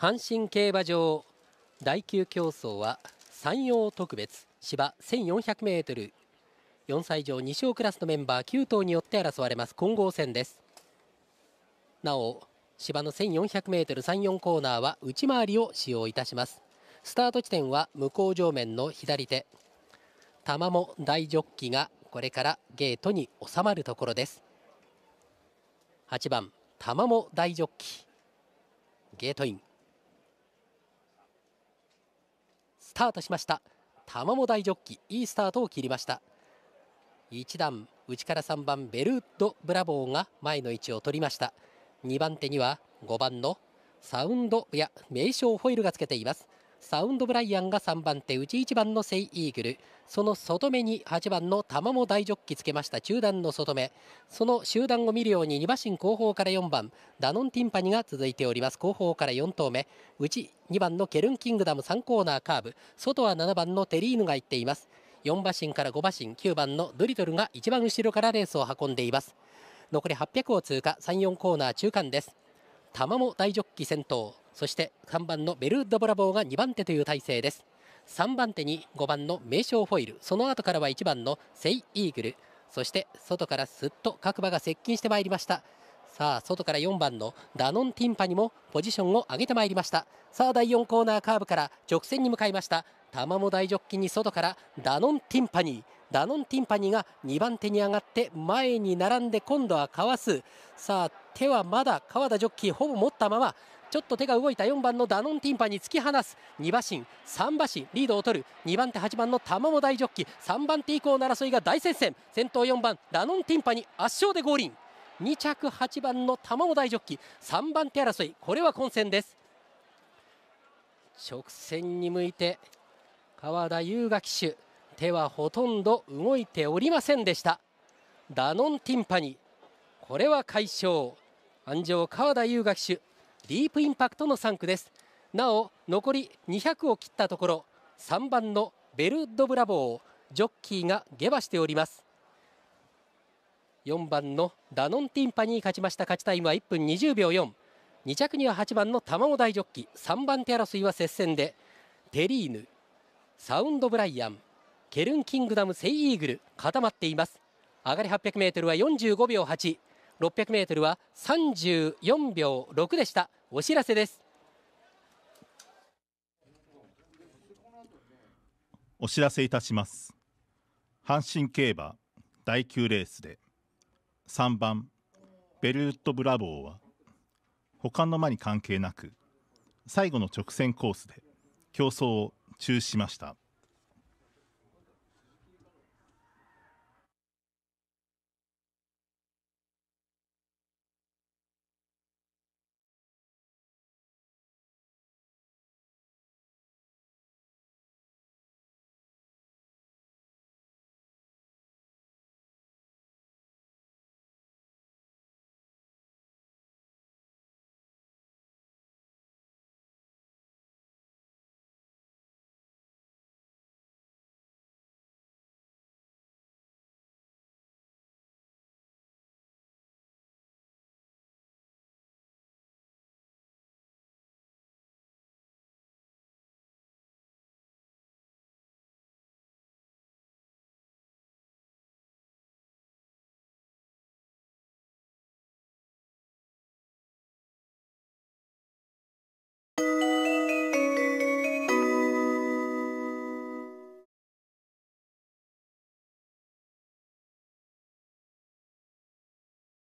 阪神競馬場第9競争は山陽特別芝 1400m4 歳以上2勝クラスのメンバー9頭によって争われます混合戦ですなお芝の 1400m34 コーナーは内回りを使用いたしますスタート地点は向こう上面の左手玉も大ジョッキがこれからゲートに収まるところです8番玉も大ジョッキゲートインタートしました玉も大ジョッキいいスタートを切りました1段内から3番ベルウッド・ブラボーが前の位置を取りました2番手には5番のサウンドや名称ホイールがつけていますサウンドブライアンが3番手内1番のセイイーグルその外目に8番の玉も大ジョッキつけました中段の外目その集団を見るように2馬身後方から4番ダノンティンパニが続いております後方から4頭目内2番のケルンキングダム3コーナーカーブ外は7番のテリーヌが行っています4馬身から5馬身9番のドリトルが一番後ろからレースを運んでいます残り800を通過34コーナー中間です玉も大ジョッキ先頭そして3番のベルード・ブラボーが2番手という体勢です3番手に5番の名称フォイルその後からは1番のセイ・イーグルそして外からすっと各馬が接近してまいりましたさあ外から4番のダノンティンパにもポジションを上げてまいりましたさあ第4コーナーカーブから直線に向かいました玉も大ジョッキに外からダノンティンパニーダノンティンパニが2番手に上がって前に並んで今度はかわすさあ手はまだ川田ジョッキーほぼ持ったままちょっと手が動いた4番のダノンティンパに突き放す2馬身3馬身リードを取る2番手8番の玉も大ジョッキー3番手以降の争いが大接戦先頭4番ダノンティンパに圧勝で合輪2着8番の玉も大ジョッキー3番手争いこれは混戦です直線に向いて川田優雅騎手手はほとんど動いておりませんでしたダノンティンパニこれは解消安城川田優学手ディープインパクトの3区ですなお残り200を切ったところ3番のベルドブラボージョッキーが下馬しております4番のダノンティンパニー勝ちました勝ちタイムは1分20秒42着には8番の卵大ジョッキ3番手争いは接戦でテリーヌサウンドブライアンケルンキングダムセイイーグル固まっています上がり 800m は45秒8 600m は34秒6でしたお知らせですお知らせいたします阪神競馬第9レースで3番ベルウッドブラボーは他の馬に関係なく最後の直線コースで競争を中止しました。